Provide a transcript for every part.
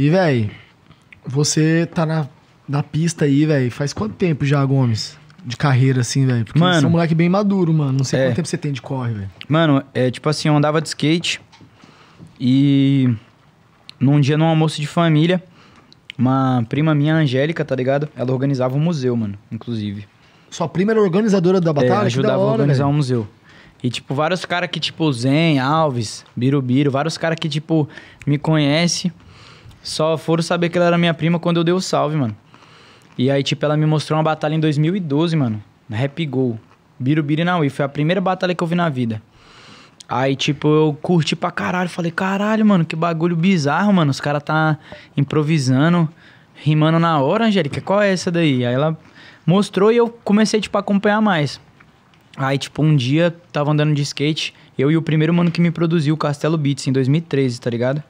E, velho, você tá na, na pista aí, velho, faz quanto tempo já, Gomes? De carreira, assim, velho? Porque mano, você é um moleque bem maduro, mano. Não sei é. quanto tempo você tem de corre, velho. Mano, é tipo assim, eu andava de skate e num dia num almoço de família, uma prima minha, Angélica, tá ligado? Ela organizava um museu, mano, inclusive. Sua prima era organizadora da é, batalha? É, ajudava hora, a organizar véio. um museu. E, tipo, vários caras que, tipo, Zen, Alves, Birubiru, vários caras que, tipo, me conhecem só foram saber que ela era minha prima quando eu dei o salve, mano. E aí, tipo, ela me mostrou uma batalha em 2012, mano. Na Rap Go. Birubiri na Foi a primeira batalha que eu vi na vida. Aí, tipo, eu curti pra caralho. Falei, caralho, mano, que bagulho bizarro, mano. Os caras tá improvisando, rimando na hora, Angélica. Qual é essa daí? Aí ela mostrou e eu comecei, tipo, a acompanhar mais. Aí, tipo, um dia, tava andando de skate, eu e o primeiro mano que me produziu, o Castelo Beats, em 2013, tá ligado?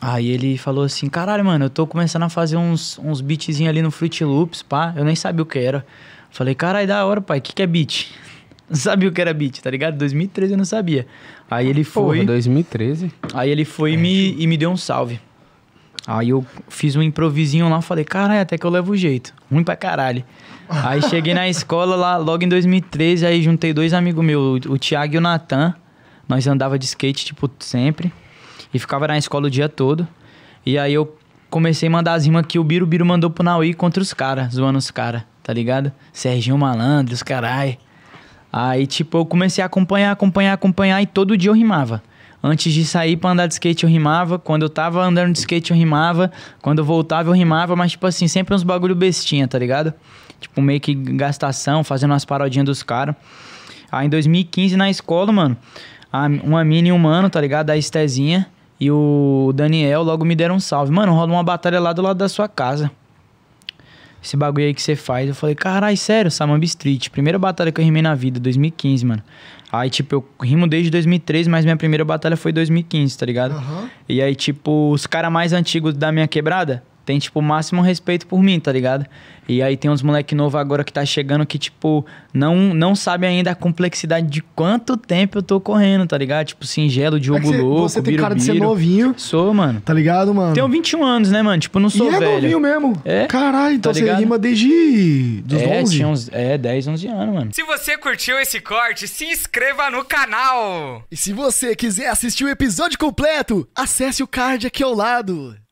Aí ele falou assim, caralho, mano, eu tô começando a fazer uns, uns beatzinhos ali no Fruit Loops, pá. Eu nem sabia o que era. Falei, caralho, da hora, pai, o que, que é beat? Não sabia o que era beat, tá ligado? 2013 eu não sabia. Aí ele foi. Porra, 2013? Aí ele foi é. e, me, é, e me deu um salve. Aí eu fiz um improvisinho lá, falei, caralho, até que eu levo o jeito. Ruim pra caralho. Aí cheguei na escola lá, logo em 2013, aí juntei dois amigos meus, o Thiago e o Natan. Nós andava de skate, tipo, sempre e ficava na escola o dia todo. E aí eu comecei a mandar as rimas que o Biro Biro mandou pro Naui contra os caras, zoando os caras, tá ligado? Serginho Malandro, os carai. Aí, tipo, eu comecei a acompanhar, acompanhar, acompanhar e todo dia eu rimava. Antes de sair pra andar de skate eu rimava, quando eu tava andando de skate eu rimava, quando eu voltava eu rimava, mas tipo assim, sempre uns bagulho bestinha, tá ligado? Tipo, meio que gastação, fazendo umas parodinhas dos caras. Aí em 2015 na escola, mano, uma mini humano tá ligado? Da Estezinha e o Daniel logo me deram um salve. Mano, rola uma batalha lá do lado da sua casa. Esse bagulho aí que você faz. Eu falei, carai, sério, Samambi Street. Primeira batalha que eu rimei na vida, 2015, mano. Aí, tipo, eu rimo desde 2003 mas minha primeira batalha foi 2015, tá ligado? Uhum. E aí, tipo, os caras mais antigos da minha quebrada tem, tipo, o máximo respeito por mim, tá ligado? E aí tem uns moleque novo agora que tá chegando que, tipo, não, não sabe ainda a complexidade de quanto tempo eu tô correndo, tá ligado? Tipo, singelo, é Diogo é Louco, Você tem cara de ser novinho. Sou, mano. Tá ligado, mano? Tenho 21 anos, né, mano? Tipo, não sou e é velho. é novinho mesmo. É? Tá Caralho, então tá você rima desde dos é, 11? Uns, é, 10, 11 anos, mano. Se você curtiu esse corte, se inscreva no canal! E se você quiser assistir o episódio completo, acesse o card aqui ao lado.